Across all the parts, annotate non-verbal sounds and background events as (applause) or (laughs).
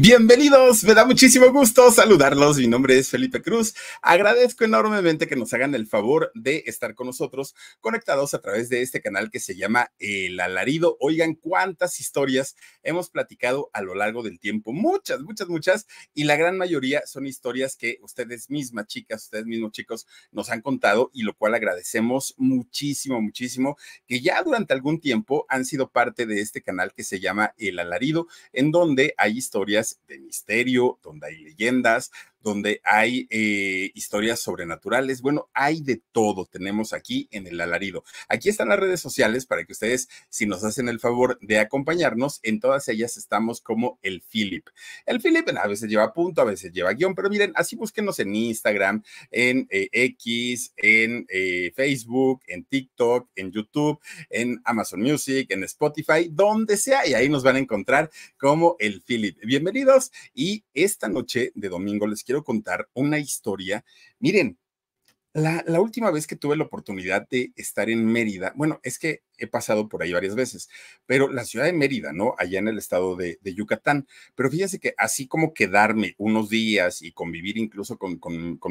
Bienvenidos, me da muchísimo gusto saludarlos. Mi nombre es Felipe Cruz. Agradezco enormemente que nos hagan el favor de estar con nosotros conectados a través de este canal que se llama El Alarido. Oigan cuántas historias hemos platicado a lo largo del tiempo. Muchas, muchas, muchas. Y la gran mayoría son historias que ustedes mismas, chicas, ustedes mismos, chicos, nos han contado y lo cual agradecemos muchísimo, muchísimo, que ya durante algún tiempo han sido parte de este canal que se llama El Alarido, en donde hay historias de misterio, donde hay leyendas, donde hay eh, historias sobrenaturales. Bueno, hay de todo, tenemos aquí en el alarido. Aquí están las redes sociales para que ustedes, si nos hacen el favor de acompañarnos, en todas ellas estamos como el Philip. El Philip a veces lleva punto, a veces lleva guión, pero miren, así búsquenos en Instagram, en eh, X, en eh, Facebook, en TikTok, en YouTube, en Amazon Music, en Spotify, donde sea, y ahí nos van a encontrar como el Philip. Bienvenidos y esta noche de domingo les quiero contar una historia. Miren, la, última vez que tuve la oportunidad de estar en Mérida, bueno, es que he pasado por ahí varias veces, pero la ciudad de Mérida, ¿no? Allá en el estado de, Yucatán. Pero fíjense que así como quedarme unos días y convivir incluso con,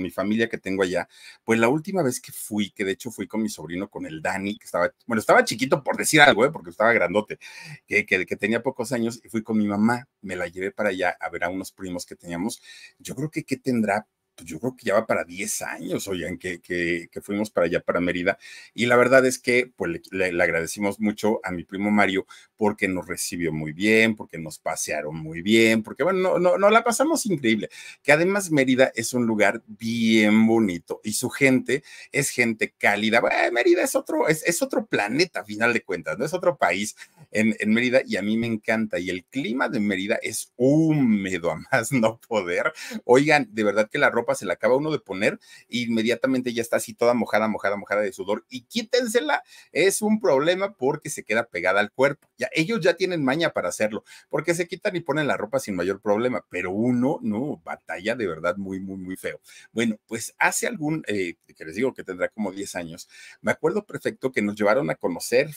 mi familia que tengo allá, pues la última vez que fui, que de hecho fui con mi sobrino, con el Dani, que estaba, bueno, estaba chiquito por decir algo, ¿eh? porque estaba grandote, que, que, que tenía pocos años, y fui con mi mamá, me la llevé para allá a ver a unos primos que teníamos. Yo creo que, ¿qué tendrá? pues yo creo que ya va para 10 años, oigan, que, fuimos para allá, para Mérida. Y la verdad es que pues, le, agradecimos mucho a mi primo Mario porque nos recibió muy bien, porque nos pasearon muy bien, porque bueno, no, no, no la pasamos increíble. Que además Mérida es un lugar bien bonito y su gente es gente cálida. Bueno, Mérida es otro, es, otro planeta, a final de cuentas, no es otro país en, en Mérida y a mí me encanta. Y el clima de Mérida es húmedo, a (laughs) más no poder. Oigan, de verdad que la ropa se la acaba uno de poner inmediatamente ya está así toda mojada, mojada, mojada de sudor y quítensela es un problema porque se queda pegada al cuerpo. Ya, ellos ya tienen maña para hacerlo porque se quitan y ponen la ropa sin mayor problema, pero uno no, batalla de verdad muy, muy, muy feo. Bueno, pues hace algún, eh, que les digo que tendrá como 10 años, me acuerdo perfecto que nos llevaron a conocer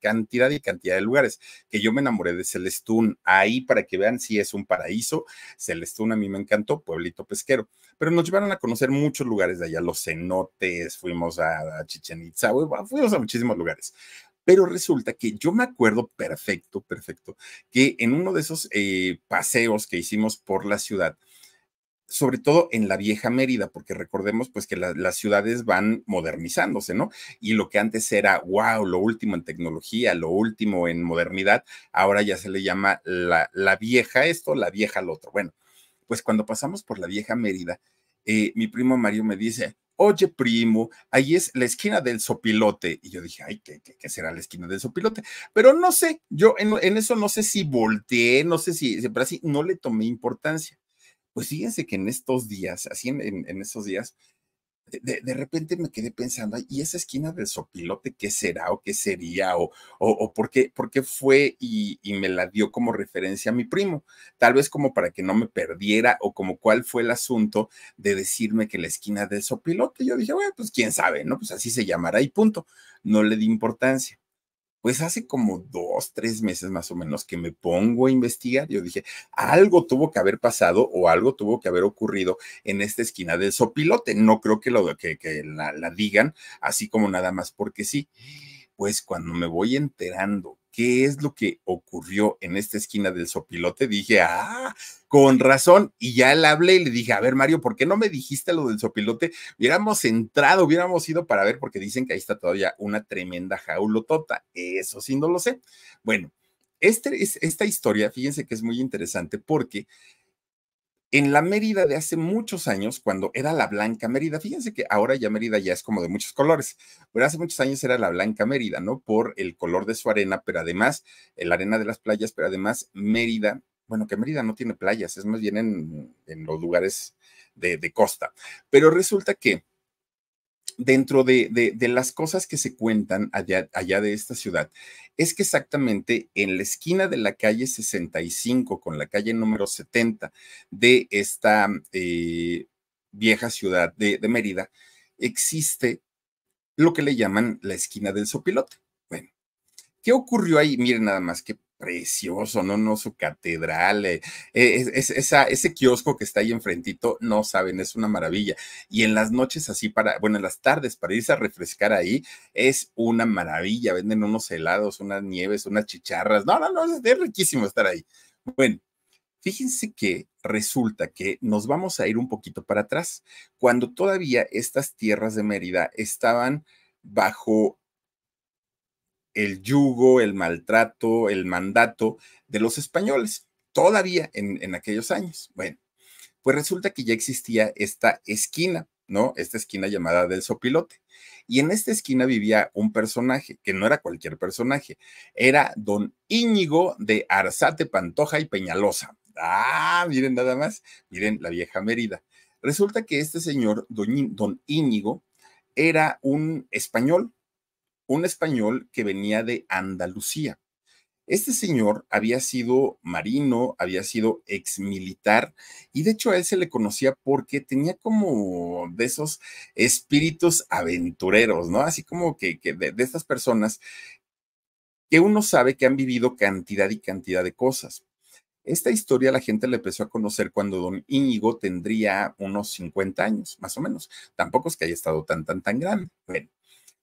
cantidad y cantidad de lugares, que yo me enamoré de Celestún, ahí para que vean si es un paraíso, Celestún a mí me encantó, pueblito pesquero pero nos llevaron a conocer muchos lugares de allá, los cenotes, fuimos a, Chichen Itza, fuimos a muchísimos lugares. Pero resulta que yo me acuerdo perfecto, perfecto, que en uno de esos eh, paseos que hicimos por la ciudad, sobre todo en la vieja Mérida, porque recordemos pues que las ciudades van modernizándose, ¿no? Y lo que antes era, wow, lo último en tecnología, lo último en modernidad, ahora ya se le llama la, la vieja esto, la vieja lo otro. Bueno, pues cuando pasamos por la vieja Mérida, eh, mi primo Mario me dice, oye primo, ahí es la esquina del sopilote. Y yo dije, ay, ¿qué, será la esquina del sopilote? Pero no sé, yo en, eso no sé si volteé, no sé si, pero así no le tomé importancia. Pues fíjense que en estos días, así en, en estos días, de, repente me quedé pensando, ¿y esa esquina del sopilote qué será o qué sería o, o, por, qué, por, qué, fue y, y, me la dio como referencia a mi primo? Tal vez como para que no me perdiera o como cuál fue el asunto de decirme que la esquina del sopilote. Yo dije, bueno, pues quién sabe, ¿no? Pues así se llamará y punto. No le di importancia. Pues hace como dos, tres meses más o menos que me pongo a investigar, yo dije, algo tuvo que haber pasado o algo tuvo que haber ocurrido en esta esquina del sopilote. No creo que, lo, que, la digan así como nada más porque sí. Pues cuando me voy enterando qué es lo que ocurrió en esta esquina del sopilote, dije, ah, con razón. Y ya le hablé y le dije, a ver, Mario, ¿por qué no me dijiste lo del sopilote? Hubiéramos entrado, hubiéramos ido para ver, porque dicen que ahí está todavía una tremenda jaulotota. Eso sí, no lo sé. Bueno, este, esta historia, fíjense que es muy interesante porque en la Mérida de hace muchos años, cuando era la Blanca Mérida, fíjense que ahora ya Mérida ya es como de muchos colores, pero hace muchos años era la Blanca Mérida, ¿no? Por el color de su arena, pero además, eh, la arena de las playas, pero además Mérida, bueno, que Mérida no tiene playas, es más bien en, los lugares de costa. Pero resulta que dentro de, de, las cosas que se cuentan allá, allá de esta ciudad es que exactamente en la esquina de la calle 65 con la calle número 70 de esta eh, vieja ciudad de, Mérida, existe lo que le llaman la esquina del sopilote. Bueno, ¿qué ocurrió ahí? Miren nada más, que precioso, ¿no? No su catedral, eh, eh, esa, ese kiosco que está ahí enfrentito, no saben, es una maravilla. Y en las noches así para, bueno, en las tardes para irse a refrescar ahí, es una maravilla. Venden unos helados, unas nieves, unas chicharras. No, no, no, es riquísimo estar ahí. Bueno, Fíjense que resulta que nos vamos a ir un poquito para atrás, cuando todavía estas tierras de Mérida estaban bajo el yugo, el maltrato, el mandato de los españoles, todavía en, aquellos años. Bueno, pues resulta que ya existía esta esquina, ¿no? Esta esquina llamada del Sopilote. Y en esta esquina vivía un personaje, que no era cualquier personaje, era don Íñigo de Arzate, Pantoja y Peñalosa. Ah, miren nada más, miren la vieja Mérida. Resulta que este señor, don Íñigo, era un español, un español que venía de Andalucía. Este señor había sido marino, había sido militar y de hecho a él se le conocía porque tenía como de esos espíritus aventureros, ¿no? Así como que, de, estas personas que uno sabe que han vivido cantidad y cantidad de cosas. Esta historia la gente le empezó a conocer cuando don Íñigo tendría unos 50 años, más o menos. Tampoco es que haya estado tan, tan, tan grande. Bueno,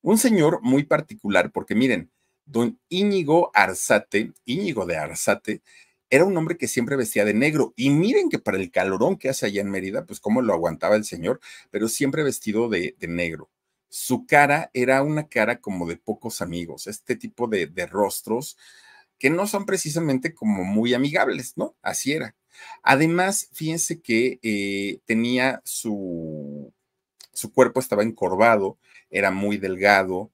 un señor muy particular, porque miren, don Íñigo Arzate, Íñigo de Arzate, era un hombre que siempre vestía de negro. Y miren que para el calorón que hace allá en Mérida, pues cómo lo aguantaba el señor, pero siempre vestido de, negro. Su cara era una cara como de pocos amigos, este tipo de, rostros que no son precisamente como muy amigables, ¿no? Así era. Además, fíjense que eh, tenía su su cuerpo estaba encorvado, era muy delgado,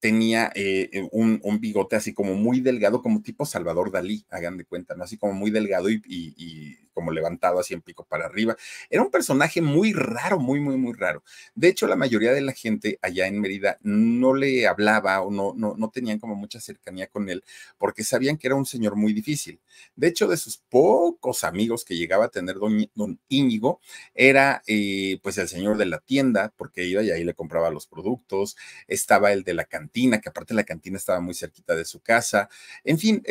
tenía eh, eh, un, bigote así como muy delgado, como tipo Salvador Dalí, hagan de cuenta, ¿no? Así como muy delgado y como levantado así en pico para arriba. Era un personaje muy raro, muy, muy, muy raro. De hecho, la mayoría de la gente allá en Mérida no le hablaba o no, no, no tenían como mucha cercanía con él porque sabían que era un señor muy difícil. De hecho, de sus pocos amigos que llegaba a tener don, don Íñigo, era eh, pues el señor de la tienda porque iba y ahí le compraba los productos. Estaba el de la cantina, que aparte la cantina estaba muy cerquita de su casa. En fin,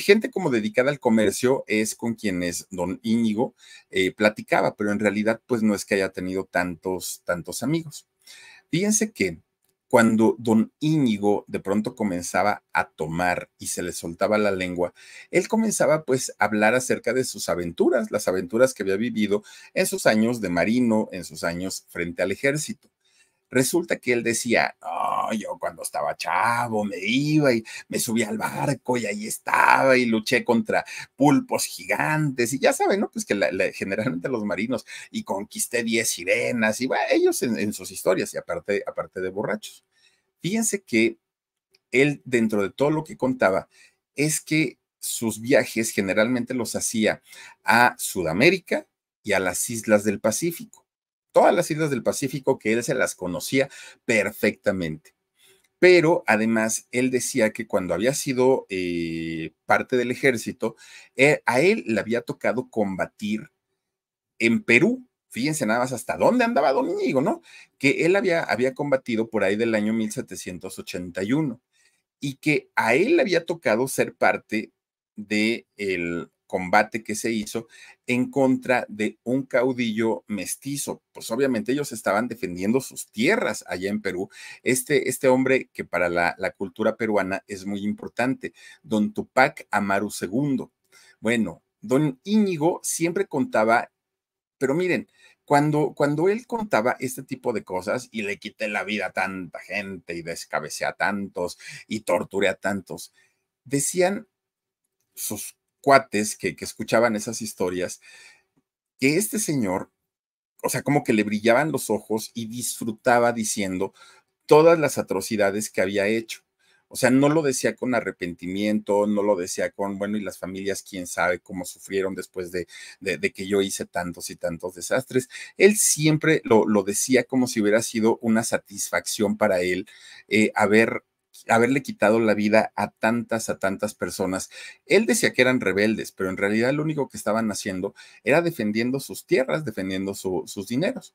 gente como dedicada al comercio es con quienes don Íñigo eh, platicaba, pero en realidad pues no es que haya tenido tantos, tantos amigos. Fíjense que cuando don Íñigo de pronto comenzaba a tomar y se le soltaba la lengua, él comenzaba pues a hablar acerca de sus aventuras, las aventuras que había vivido en sus años de marino, en sus años frente al ejército. Resulta que él decía, yo cuando estaba chavo me iba y me subía al barco y ahí estaba y luché contra pulpos gigantes y ya saben, ¿no? Pues que generalmente los marinos y conquisté 10 sirenas y ellos en, en sus historias y aparte, aparte de borrachos. Fíjense que él, dentro de todo lo que contaba, es que sus viajes generalmente los hacía a Sudamérica y a las islas del Pacífico todas las islas del Pacífico que él se las conocía perfectamente. Pero además él decía que cuando había sido eh, parte del ejército, eh, a él le había tocado combatir en Perú. Fíjense nada más hasta dónde andaba Don Íñigo, ¿no? Que él había, había combatido por ahí del año 1781 y que a él le había tocado ser parte de el combate que se hizo en contra de un caudillo mestizo. Pues obviamente ellos estaban defendiendo sus tierras allá en Perú. Este, este hombre que para la, cultura peruana es muy importante, don Tupac Amaru II. Bueno, don Íñigo siempre contaba, pero miren, cuando, cuando, él contaba este tipo de cosas y le quité la vida a tanta gente y descabecé a tantos y torturé a tantos, decían sus cuates que, escuchaban esas historias, que este señor, o sea, como que le brillaban los ojos y disfrutaba diciendo todas las atrocidades que había hecho. O sea, no lo decía con arrepentimiento, no lo decía con, bueno, y las familias, quién sabe cómo sufrieron después de, de, que yo hice tantos y tantos desastres. Él siempre lo, decía como si hubiera sido una satisfacción para él eh, haber haberle quitado la vida a tantas, a tantas personas. Él decía que eran rebeldes, pero en realidad lo único que estaban haciendo era defendiendo sus tierras, defendiendo sus dineros.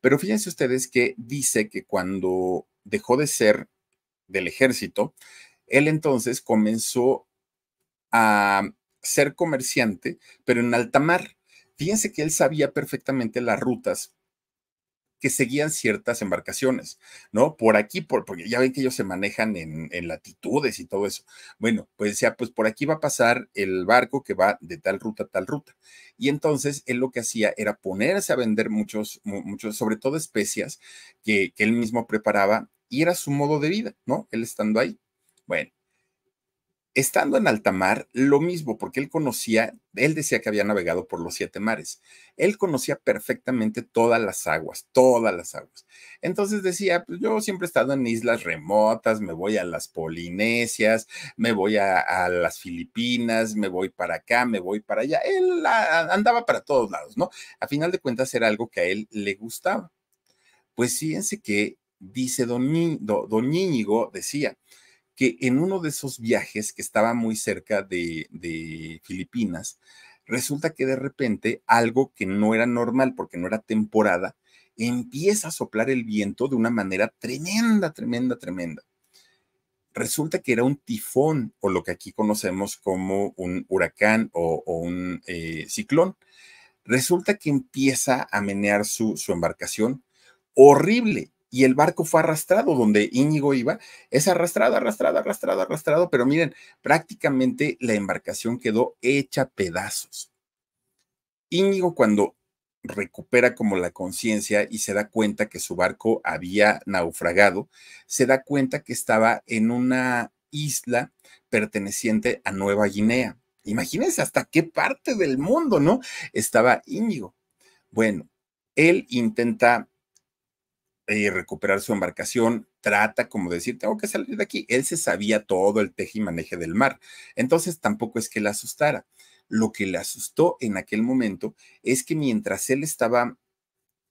Pero fíjense ustedes que dice que cuando dejó de ser del ejército, él entonces comenzó a ser comerciante, pero en alta mar. Fíjense que él sabía perfectamente las rutas que seguían ciertas embarcaciones, ¿no? Por aquí, por, porque ya ven que ellos se manejan en, latitudes y todo eso. Bueno, pues decía, pues por aquí va a pasar el barco que va de tal ruta a tal ruta. Y entonces él lo que hacía era ponerse a vender muchos, muchos sobre todo especias que, que él mismo preparaba y era su modo de vida, ¿no? Él estando ahí. Bueno, Estando en alta mar, lo mismo, porque él conocía, él decía que había navegado por los siete mares. Él conocía perfectamente todas las aguas, todas las aguas. Entonces decía, pues yo siempre he estado en islas remotas, me voy a las Polinesias, me voy a, las Filipinas, me voy para acá, me voy para allá. Él andaba para todos lados, ¿no? A final de cuentas era algo que a él le gustaba. Pues fíjense que dice don, don Íñigo, decía, que en uno de esos viajes que estaba muy cerca de, Filipinas, resulta que de repente algo que no era normal porque no era temporada, empieza a soplar el viento de una manera tremenda, tremenda, tremenda. Resulta que era un tifón o lo que aquí conocemos como un huracán o, un eh, ciclón. Resulta que empieza a menear su embarcación horrible y el barco fue arrastrado donde Íñigo iba, es arrastrado, arrastrado, arrastrado, arrastrado, pero miren, prácticamente la embarcación quedó hecha pedazos. Íñigo cuando recupera como la conciencia y se da cuenta que su barco había naufragado, se da cuenta que estaba en una isla perteneciente a Nueva Guinea. Imagínense hasta qué parte del mundo, ¿no? Estaba Íñigo. Bueno, él intenta eh, recuperar su embarcación, trata como decir, tengo que salir de aquí. Él se sabía todo el teje y maneje del mar, entonces tampoco es que le asustara. Lo que le asustó en aquel momento es que mientras él estaba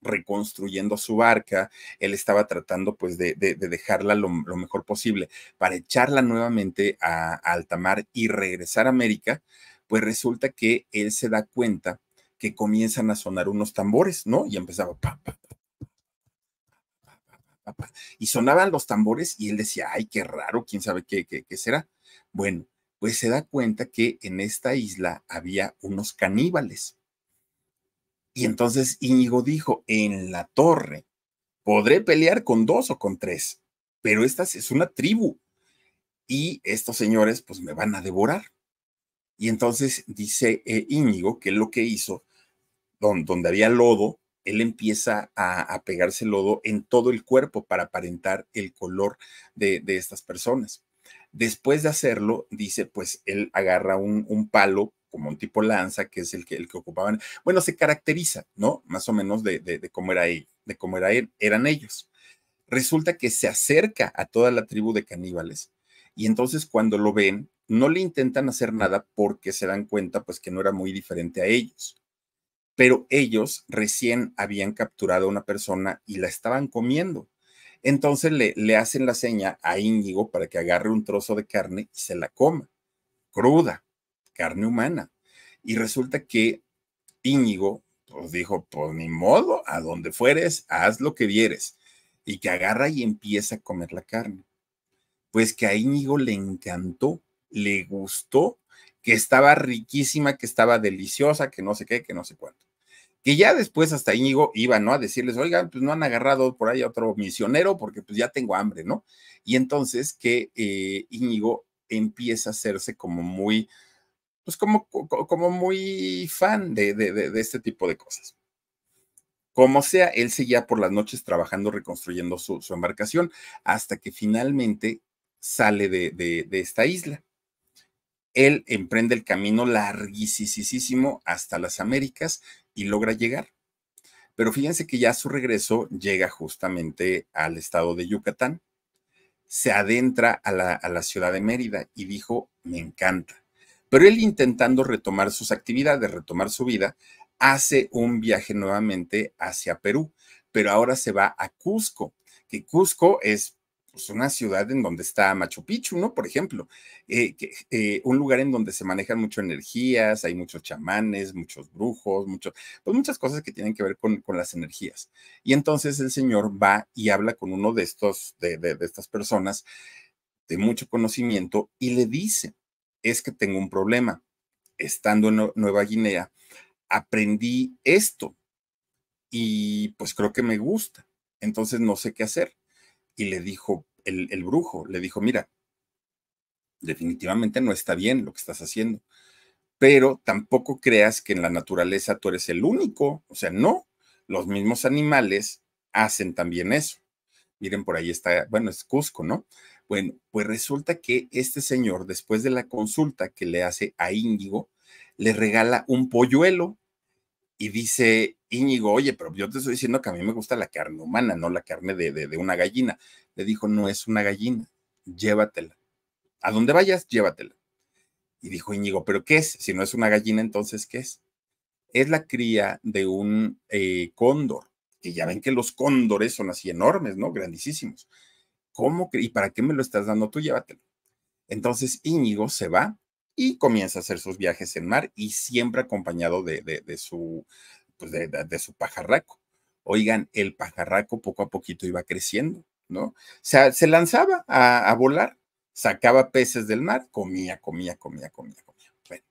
reconstruyendo su barca, él estaba tratando pues de, dejarla lo, mejor posible para echarla nuevamente a, alta mar y regresar a América, pues resulta que él se da cuenta que comienzan a sonar unos tambores, ¿no? Y empezaba, y sonaban los tambores y él decía, ay, qué raro, quién sabe qué, será. Bueno, pues se da cuenta que en esta isla había unos caníbales. Y entonces Íñigo dijo, en la torre, podré pelear con dos o con tres, pero esta es una tribu y estos señores pues me van a devorar. Y entonces dice eh, Íñigo que lo que hizo, donde había lodo, él empieza a, pegarse lodo en todo el cuerpo para aparentar el color de, estas personas. Después de hacerlo, dice, pues él agarra un, palo como un tipo lanza, que es el que, el que ocupaban. Bueno, se caracteriza, ¿no? Más o menos de, cómo era él, de cómo era él, eran ellos. Resulta que se acerca a toda la tribu de caníbales y entonces cuando lo ven, no le intentan hacer nada porque se dan cuenta pues que no era muy diferente a ellos pero ellos recién habían capturado a una persona y la estaban comiendo. Entonces le, le hacen la seña a Íñigo para que agarre un trozo de carne y se la coma, cruda, carne humana. Y resulta que Íñigo pues, dijo, por pues, ni modo, a donde fueres, haz lo que vieres. Y que agarra y empieza a comer la carne. Pues que a Íñigo le encantó, le gustó, que estaba riquísima, que estaba deliciosa, que no sé qué, que no sé cuánto que ya después hasta Íñigo iba, ¿no? A decirles, oigan, pues no han agarrado por ahí a otro misionero porque pues ya tengo hambre, ¿no? Y entonces que eh, Íñigo empieza a hacerse como muy, pues como, como muy fan de, de, de, este tipo de cosas. Como sea, él seguía por las noches trabajando, reconstruyendo su, embarcación, hasta que finalmente sale de, de, de, esta isla. Él emprende el camino larguísimo hasta las Américas y logra llegar. Pero fíjense que ya a su regreso llega justamente al estado de Yucatán, se adentra a la, ciudad de Mérida y dijo, me encanta. Pero él intentando retomar sus actividades, retomar su vida, hace un viaje nuevamente hacia Perú, pero ahora se va a Cusco, que Cusco es pues, una ciudad en donde está Machu Picchu, ¿no? Por ejemplo, eh, eh, un lugar en donde se manejan muchas energías, hay muchos chamanes, muchos brujos, pues muchas cosas que tienen que ver con, las energías. Y entonces el señor va y habla con uno de estos, de estas personas de mucho conocimiento y le dice, es que tengo un problema. Estando en Nueva Guinea, aprendí esto y pues creo que me gusta. Entonces no sé qué hacer y le dijo el, brujo, le dijo, mira, definitivamente no está bien lo que estás haciendo, pero tampoco creas que en la naturaleza tú eres el único, o sea, no, los mismos animales hacen también eso. Miren, por ahí está, bueno, es Cusco, ¿no? Bueno, pues resulta que este señor, después de la consulta que le hace a Índigo, le regala un polluelo y dice, Íñigo, oye, pero yo te estoy diciendo que a mí me gusta la carne humana, no la carne de, una gallina. Le dijo, no es una gallina, llévatela. A donde vayas, llévatela. Y dijo Íñigo, ¿pero qué es? Si no es una gallina, entonces, ¿qué es? Es la cría de un eh, cóndor, que ya ven que los cóndores son así enormes, ¿no? Grandísimos. ¿Cómo? Que, ¿Y para qué me lo estás dando tú? Llévatelo. Entonces Íñigo se va y comienza a hacer sus viajes en mar y siempre acompañado de su pues de, su pajarraco. Oigan, el pajarraco poco a poquito iba creciendo, ¿no? sea, se lanzaba a, volar, sacaba peces del mar, comía, comía, comía, comía, comía.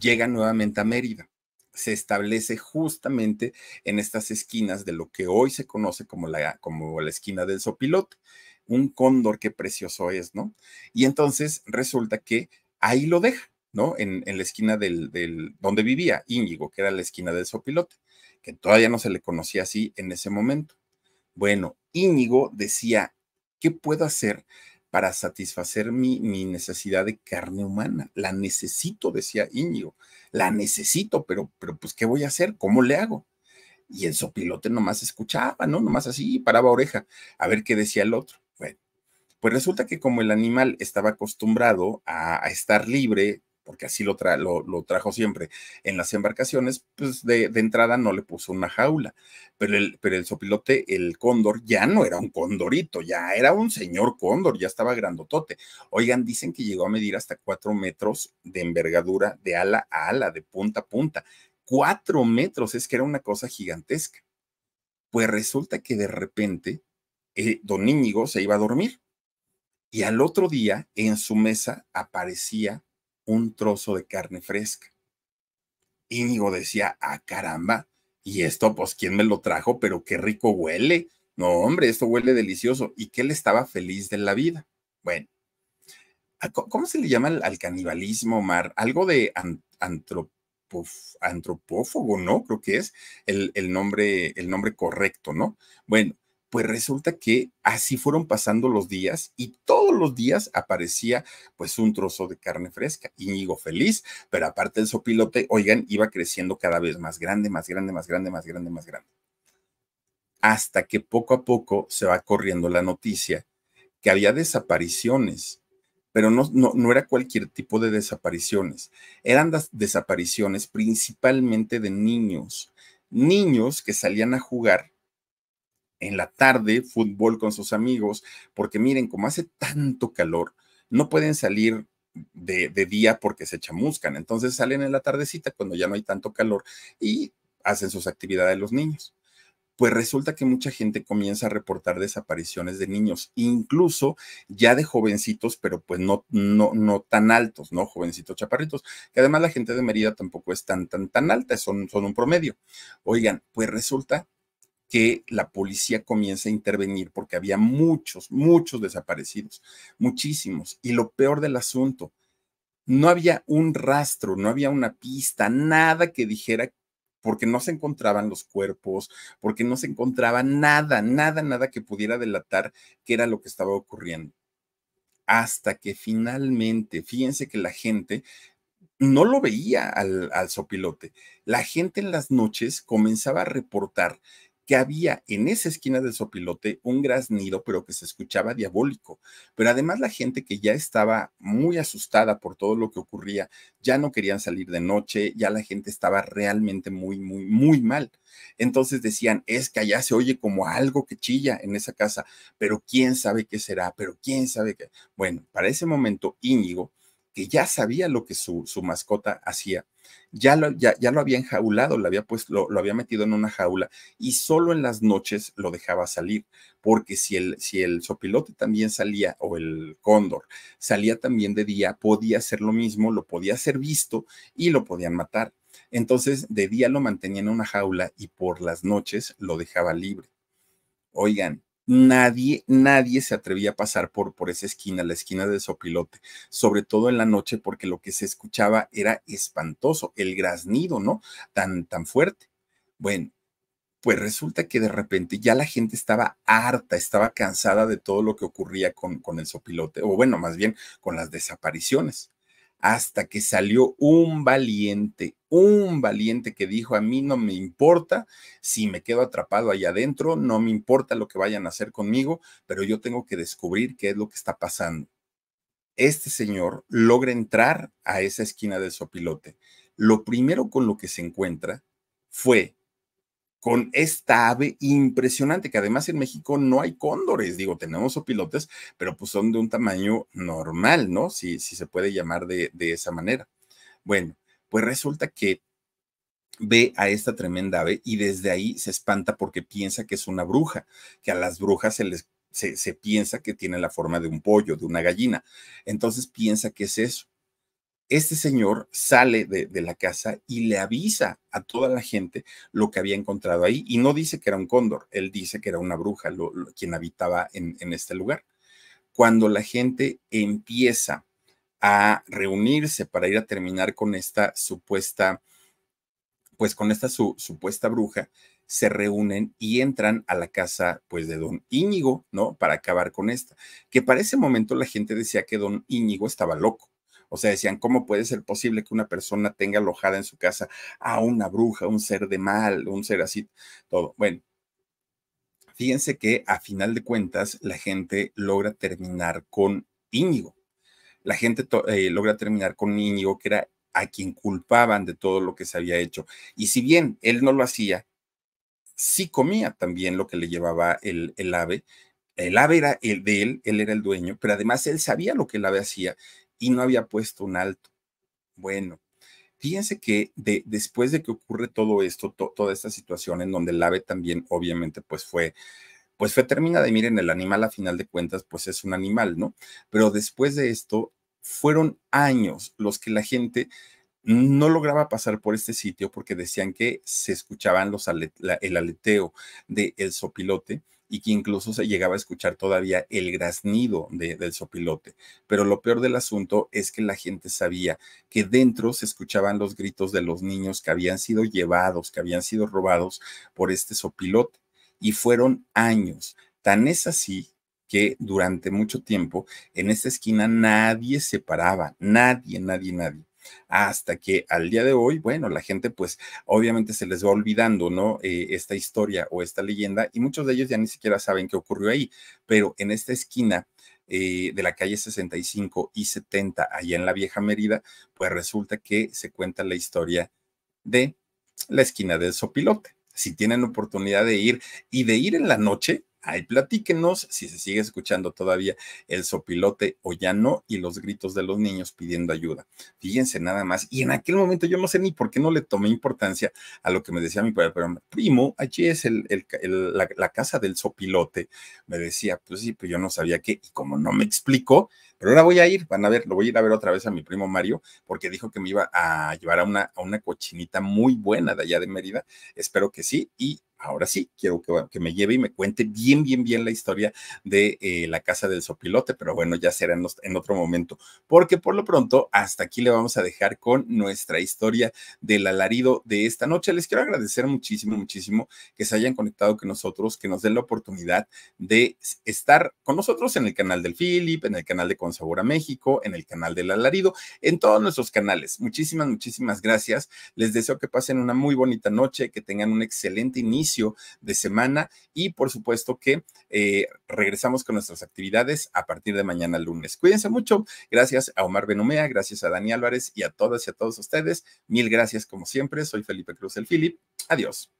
llega nuevamente a Mérida. Se establece justamente en estas esquinas de lo que hoy se conoce como la, como la esquina del Zopilote. Un cóndor, que precioso es, ¿no? Y entonces resulta que ahí lo deja ¿no? En, la esquina del, donde vivía Íñigo, que era la esquina del Sopilote, que todavía no se le conocía así en ese momento. Bueno, Íñigo decía, ¿qué puedo hacer para satisfacer mi, mi necesidad de carne humana? La necesito, decía Íñigo, la necesito, pero, pero pues, ¿qué voy a hacer? ¿Cómo le hago? Y el sopilote nomás escuchaba, ¿no? Nomás así, paraba oreja, a ver qué decía el otro. Bueno, pues resulta que como el animal estaba acostumbrado a, a estar libre, porque así lo, trajo siempre en las embarcaciones, pues de, entrada no le puso una jaula. Pero el, pero el sopilote, el cóndor, ya no era un cóndorito, ya era un señor cóndor, ya estaba grandotote. Oigan, dicen que llegó a medir hasta cuatro metros de envergadura de ala a ala, de punta a punta. Cuatro metros, es que era una cosa gigantesca. Pues resulta que de repente eh, don Íñigo se iba a dormir y al otro día en su mesa aparecía un trozo de carne fresca. Íñigo decía, ah, caramba, y esto, pues, ¿quién me lo trajo? Pero qué rico huele. No, hombre, esto huele delicioso. Y que le estaba feliz de la vida. Bueno, ah, ¿cómo se le llama al, canibalismo, Mar? Algo de antropófago, ¿no? Creo que es nombre, el nombre correcto, ¿no? Bueno, pues resulta que así fueron pasando los días y todos los días aparecía pues un trozo de carne fresca. Íñigo feliz, pero aparte del sopilote, oigan, iba creciendo cada vez más grande, más grande, más grande, más grande, más grande. Hasta que poco a poco se va corriendo la noticia que había desapariciones pero no, no, era cualquier tipo de desapariciones. Eran las desapariciones principalmente de niños, niños que salían a jugar en la tarde fútbol con sus amigos, porque miren, como hace tanto calor, no pueden salir de, día porque se chamuscan, entonces salen en la tardecita cuando ya no hay tanto calor y hacen sus actividades los niños. Pues resulta que mucha gente comienza a reportar desapariciones de niños, incluso ya de jovencitos, pero pues no, no, no tan altos, ¿no? Jovencitos chaparritos, que además la gente de Mérida tampoco es tan, tan, tan alta, son, son un promedio. Oigan, pues resulta que la policía comienza a intervenir porque había muchos, muchos desaparecidos, muchísimos. Y lo peor del asunto, no había un rastro, no había una pista, nada que dijera porque no se encontraban los cuerpos, porque no se encontraba nada, nada, nada que pudiera delatar qué era lo que estaba ocurriendo. Hasta que finalmente, fíjense que la gente no lo veía al, al sopilote. La gente en las noches comenzaba a reportar que había en esa esquina del sopilote un graznido, pero que se escuchaba diabólico. Pero además la gente que ya estaba muy asustada por todo lo que ocurría, ya no querían salir de noche, ya la gente estaba realmente muy, muy, muy mal. Entonces decían, es que allá se oye como algo que chilla en esa casa, pero quién sabe qué será, pero quién sabe qué. Bueno, para ese momento Íñigo, que ya sabía lo que su, su mascota hacía, ya lo, ya, lo había enjaulado, lo había, lo, había metido en una jaula y solo en las noches lo dejaba salir, porque si el, si el sopilote también salía o el cóndor salía también de día, podía hacer lo mismo, lo podía ser visto y lo podían matar. Entonces, de día lo mantenía en una jaula y por las noches lo dejaba libre. Oigan, nadie, nadie se atrevía a pasar por, por esa esquina, la esquina del Sopilote, sobre todo en la noche, porque lo que se escuchaba era espantoso, el graznido, ¿no? Tan, tan fuerte. Bueno, pues resulta que de repente ya la gente estaba harta, estaba cansada de todo lo que ocurría con, con el sopilote, o bueno, más bien con las desapariciones hasta que salió un valiente, un valiente que dijo, a mí no me importa si me quedo atrapado ahí adentro, no me importa lo que vayan a hacer conmigo, pero yo tengo que descubrir qué es lo que está pasando. Este señor logra entrar a esa esquina del sopilote. Lo primero con lo que se encuentra fue con esta ave impresionante, que además en México no hay cóndores, digo, tenemos opilotes, pero pues son de un tamaño normal, ¿no? Si, si se puede llamar de, de esa manera. Bueno, pues resulta que ve a esta tremenda ave y desde ahí se espanta porque piensa que es una bruja, que a las brujas se les se, se, piensa que tiene la forma de un pollo, de una gallina. Entonces piensa que es eso este señor sale de, la casa y le avisa a toda la gente lo que había encontrado ahí. Y no dice que era un cóndor, él dice que era una bruja quien habitaba en, en este lugar. Cuando la gente empieza a reunirse para ir a terminar con esta supuesta, pues con esta supuesta bruja, se reúnen y entran a la casa pues de don Íñigo, ¿no? Para acabar con esta, que para ese momento la gente decía que don Íñigo estaba loco o sea, decían, ¿cómo puede ser posible que una persona tenga alojada en su casa a una bruja, un ser de mal, un ser así, todo? Bueno, fíjense que a final de cuentas la gente logra terminar con Íñigo. La gente eh, logra terminar con Íñigo, que era a quien culpaban de todo lo que se había hecho. Y si bien él no lo hacía, sí comía también lo que le llevaba el, ave. El ave era el de él, él era el dueño, pero además él sabía lo que el ave hacía y no había puesto un alto. Bueno, fíjense que de, después de que ocurre todo esto, toda esta situación en donde el ave también obviamente pues fue pues fue terminada de miren, el animal a final de cuentas pues es un animal, ¿no? Pero después de esto fueron años los que la gente no lograba pasar por este sitio porque decían que se escuchaban los el aleteo del el sopilote y que incluso se llegaba a escuchar todavía el graznido del sopilote. Pero lo peor del asunto es que la gente sabía que dentro se escuchaban los gritos de los niños que habían sido llevados, que habían sido robados por este sopilote. Y fueron años. Tan es así que durante mucho tiempo en esta esquina nadie se paraba, nadie, nadie, nadie hasta que al día de hoy, bueno, la gente pues obviamente se les va olvidando, ¿no? Eh, esta historia o esta leyenda y muchos de ellos ya ni siquiera saben qué ocurrió ahí, pero en esta esquina eh, de la calle 65 y 70, allá en la Vieja Mérida, pues resulta que se cuenta la historia de la esquina del Sopilote. Si tienen oportunidad de ir y de ir en la noche, Ahí platíquenos si se sigue escuchando todavía el sopilote o ya no y los gritos de los niños pidiendo ayuda. Fíjense nada más. Y en aquel momento yo no sé ni por qué no le tomé importancia a lo que me decía mi padre, pero primo, allí es el, la, la, casa del sopilote. Me decía, pues sí, pero yo no sabía qué. Y como no me explicó, pero ahora voy a ir, van a ver, lo voy a ir a ver otra vez a mi primo Mario, porque dijo que me iba a llevar a una, a una cochinita muy buena de allá de Mérida. Espero que sí. Y ahora sí, quiero que, me lleve y me cuente bien, bien, bien la historia de eh, la casa del sopilote, pero bueno, ya será en, en, otro momento, porque por lo pronto hasta aquí le vamos a dejar con nuestra historia del alarido de esta noche. Les quiero agradecer muchísimo, muchísimo que se hayan conectado con nosotros, que nos den la oportunidad de estar con nosotros en el canal del Philip, en el canal de con Sabor a México, en el canal del Alarido, en todos nuestros canales. Muchísimas, muchísimas gracias. Les deseo que pasen una muy bonita noche, que tengan un excelente inicio de semana y por supuesto que eh, regresamos con nuestras actividades a partir de mañana lunes. Cuídense mucho. Gracias a Omar Benumea, gracias a Dani Álvarez y a todas y a todos ustedes. Mil gracias como siempre. Soy Felipe Cruz el Filip. Adiós.